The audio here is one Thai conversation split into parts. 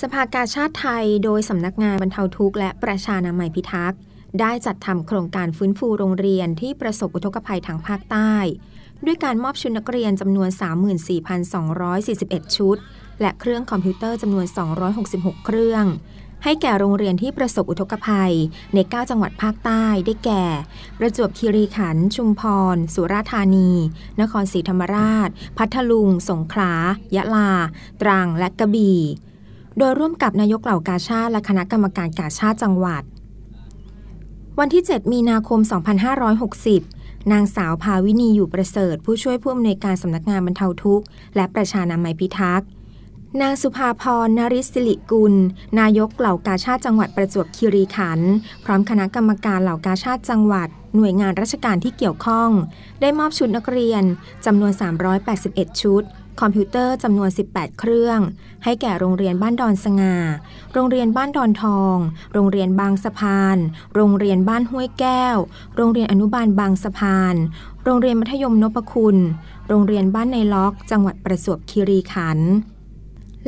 สภากาชาติไทยโดยสำนักงานบรรเทาทุกข์และประชานามัยพิทักษ์ได้จัดทำโครงการฟื้นฟูโรงเรียนที่ประสบอุทกภัยทางภาคใต้ ด้วยการมอบชุดนักเรียนจำนวน34,241 ชุด และเครื่องคอมพิวเตอร์จำนวน 266 เครื่อง ให้แก่โรงเรียนที่ประสบอุทกภัยใน9จังหวัดภาคใต้ได้แก่ ประจวบคีรีขันธ์ชุมพรสุราษฎร์ธานี นครศรีธรรมราช พัทลุง สงขลายะลา ตรังและกระบี่โดยร่วมกับนายกเหล่ากาชาติและคณะกรรมการกาชาติจังหวัด วันที่ 7 มีนาคม 2560 นางสาวภาวินีอยู่ประเสริฐ ผู้ช่วยผู้อำนวยการสำนักงานบรรเทาทุกข์ และประชานามัยพิทักษ์นางสุภาพรนริศิริกุล นายกเหล่ากาชาติจังหวัดประจวบคีรีขันธ์พร้อมคณะกรรมการเหล่ากาชาติจังหวัด หน่วยงานราชการที่เกี่ยวข้อง ได้มอบชุดนักเรียนจำนวน381 ชุดคอมพิวเตอร์จำนวน 18 เครื่องให้แก่โรงเรียนบ้านดอนสงา่า โรงเรียนบ้านดอนทอง โรงเรียนบางสะพาน โรงเรียนบ้านห้วยแก้ว โรงเรียนอนุบาลบางสะพาน โรงเรียนมัธยมนพคุณ โรงเรียนบ้านในล็อก จังหวัดประจวบคีรีขันธ์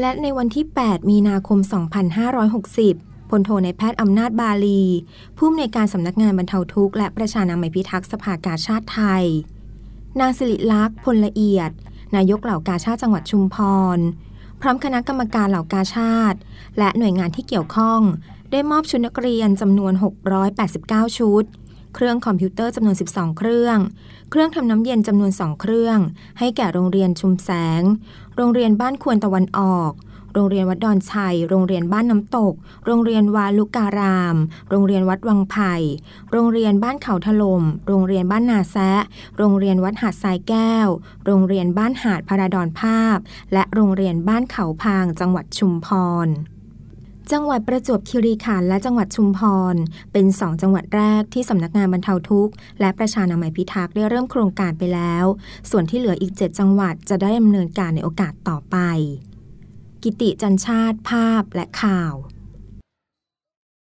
และในวันที่ 8 มีนาคม 2560พลโทในแพทย์อำนาจบาลี ผู้อำนวยการสำนักงานบรรเทาทุกข์และประชานามัยพิทักษ์สภากาชาติไทย นางสิริลักษณ์พลละเอียดนายกเหล่ากาชาติจังหวัดชุมพร พร้อมคณะกรรมการเหล่ากาชาติและหน่วยงานที่เกี่ยวข้องได้มอบชุดนักเรียนจำนวน 689 ชุด เครื่องคอมพิวเตอร์จำนวน 12 เครื่อง เครื่องทำน้ำเย็นจำนวน 2 เครื่อง ให้แก่โรงเรียนชุมแสง โรงเรียนบ้านควรตะวันออกโรงเรียนวัดดอนชัย โรงเรียนบ้านน้ำตก โรงเรียนวาลุการาม โรงเรียนวัดวังไผ่ โรงเรียนบ้านเขาถลม โรงเรียนบ้านนาแซะโรงเรียนวัดหาดทรายแก้ว โรงเรียนบ้านหาดพราดอนภาพ และโรงเรียนบ้านเขาพาง จังหวัดชุมพร จังหวัดประจวบคีรีขันธ์และจังหวัดชุมพร เป็นสองจังหวัดแรกที่สำนักงานบรรเทาทุกข์และประชานามัยพิทักษ์ได้เริ่มโครงการไปแล้ว ส่วนที่เหลืออีก7จังหวัดจะได้ดำเนินการในโอกาสต่อไปกิติจันชาติ ภาพและข่าว